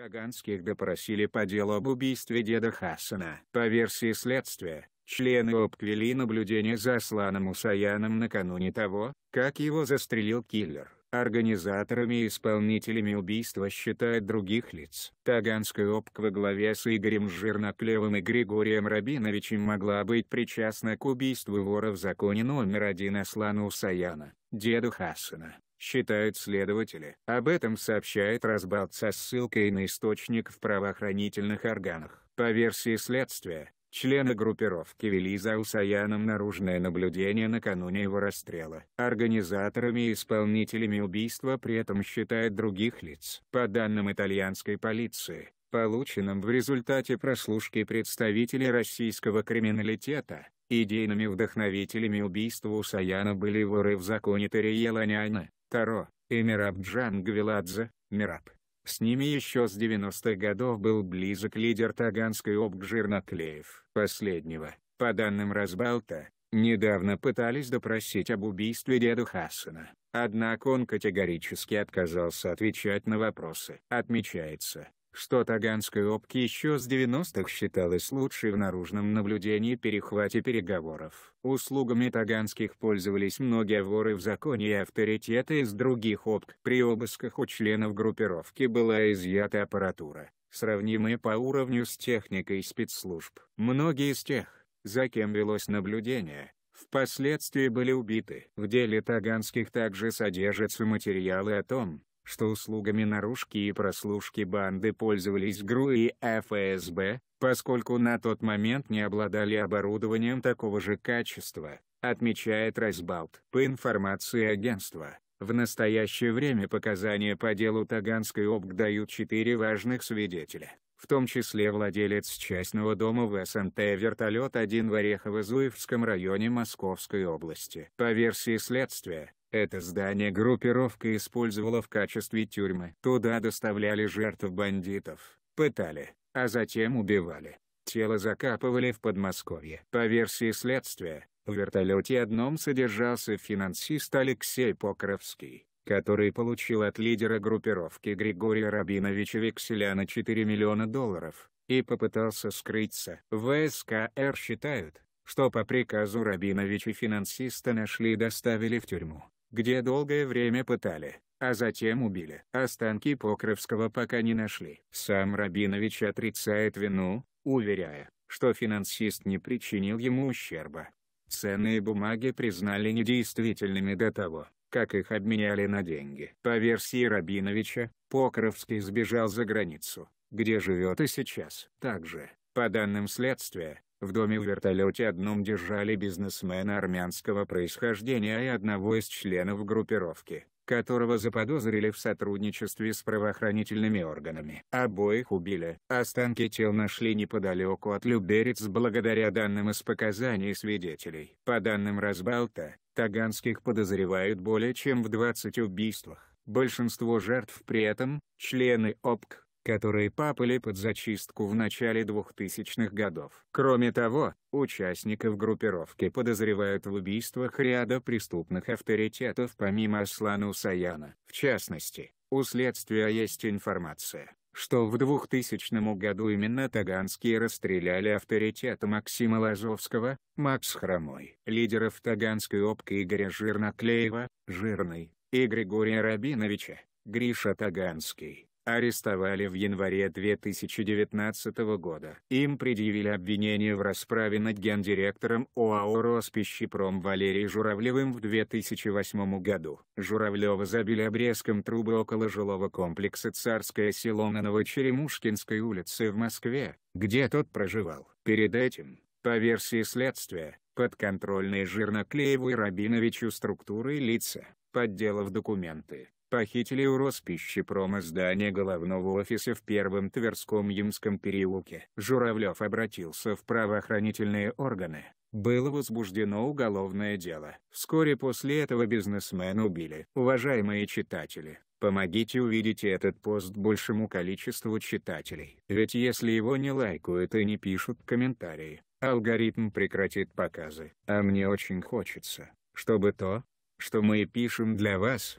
Таганских допросили по делу об убийстве деда Хасана. По версии следствия, члены ОПК вели наблюдение за Асланом Мусаяном накануне того, как его застрелил киллер. Организаторами и исполнителями убийства считают других лиц. Таганская ОПК во главе с Игорем Жирноклевым и Григорием Рабиновичем могла быть причастна к убийству вора в законе номер один Аслана Усаяна, деду Хасана считают следователи. Об этом сообщает Разбалт со ссылкой на источник в правоохранительных органах. По версии следствия, члены группировки вели за Усаяном наружное наблюдение накануне его расстрела. Организаторами и исполнителями убийства при этом считают других лиц. По данным итальянской полиции, полученным в результате прослушки представителей российского криминалитета, идейными вдохновителями убийства Усаяна были воры в законе Тариела Таро, Эмирабджан Гвиладзе, Мираб. С ними еще с 90-х годов был близок лидер Таганской Обгжир Наклеев. Последнего, по данным Разбалта, недавно пытались допросить об убийстве деда Хасана, однако он категорически отказался отвечать на вопросы. Отмечается, что Таганская ОПК еще с 90-х считалась лучшей в наружном наблюдении перехвате переговоров. Услугами Таганских пользовались многие воры в законе и авторитеты из других ОПК. При обысках у членов группировки была изъята аппаратура, сравнимая по уровню с техникой спецслужб. Многие из тех, за кем велось наблюдение, впоследствии были убиты. В деле Таганских также содержатся материалы о том, что услугами наружки и прослушки банды пользовались ГРУ и ФСБ, поскольку на тот момент не обладали оборудованием такого же качества, отмечает Райсбалт. По информации агентства, в настоящее время показания по делу Таганской обг дают четыре важных свидетеля, в том числе владелец частного дома в СНТ «Вертолет-1» в Орехово-Зуевском районе Московской области. По версии следствия, это здание группировка использовала в качестве тюрьмы. Туда доставляли жертв бандитов, пытали, а затем убивали. Тело закапывали в Подмосковье. По версии следствия, в вертолете одном содержался финансист Алексей Покровский, который получил от лидера группировки Григория Рабиновича векселя на 4 миллиона долларов, и попытался скрыться. ВСКР считают, что по приказу Рабиновича финансиста нашли и доставили в тюрьму где долгое время пытали, а затем убили. Останки Покровского пока не нашли. Сам Рабинович отрицает вину, уверяя, что финансист не причинил ему ущерба. Ценные бумаги признали недействительными до того, как их обменяли на деньги. По версии Рабиновича, Покровский сбежал за границу, где живет и сейчас. Также, по данным следствия, в доме в вертолете одном держали бизнесмена армянского происхождения и одного из членов группировки, которого заподозрили в сотрудничестве с правоохранительными органами. Обоих убили. Останки тел нашли неподалеку от Люберец благодаря данным из показаний свидетелей. По данным Разбалта, таганских подозревают более чем в 20 убийствах. Большинство жертв при этом – члены ОПК, которые папали под зачистку в начале 2000-х годов. Кроме того, участников группировки подозревают в убийствах ряда преступных авторитетов помимо Аслана Усаяна. В частности, у следствия есть информация, что в 2000 году именно таганские расстреляли авторитета Максима Лазовского, Макс Хромой, лидеров таганской опки Игоря Жирноклеева, Жирный, и Григория Рабиновича, Гриша Таганский арестовали в январе 2019 года. Им предъявили обвинение в расправе над гендиректором ОАО «Роспищепром» Валерием Журавлевым в 2008 году. Журавлева забили обрезком трубы около жилого комплекса «Царское село» на Новочеремушкинской улице в Москве, где тот проживал. Перед этим, по версии следствия, подконтрольные Жирноклееву и Рабиновичу структуры и лица, подделав документы, похитили у Роспищепрома здание головного офиса в первом Тверском Ямском переулке. Журавлев обратился в правоохранительные органы. Было возбуждено уголовное дело. Вскоре после этого бизнесмена убили. Уважаемые читатели, Помогите увидеть этот пост большему количеству читателей. Ведь если его не лайкают и не пишут комментарии, алгоритм прекратит показы. А мне очень хочется, чтобы то, что мы пишем для вас,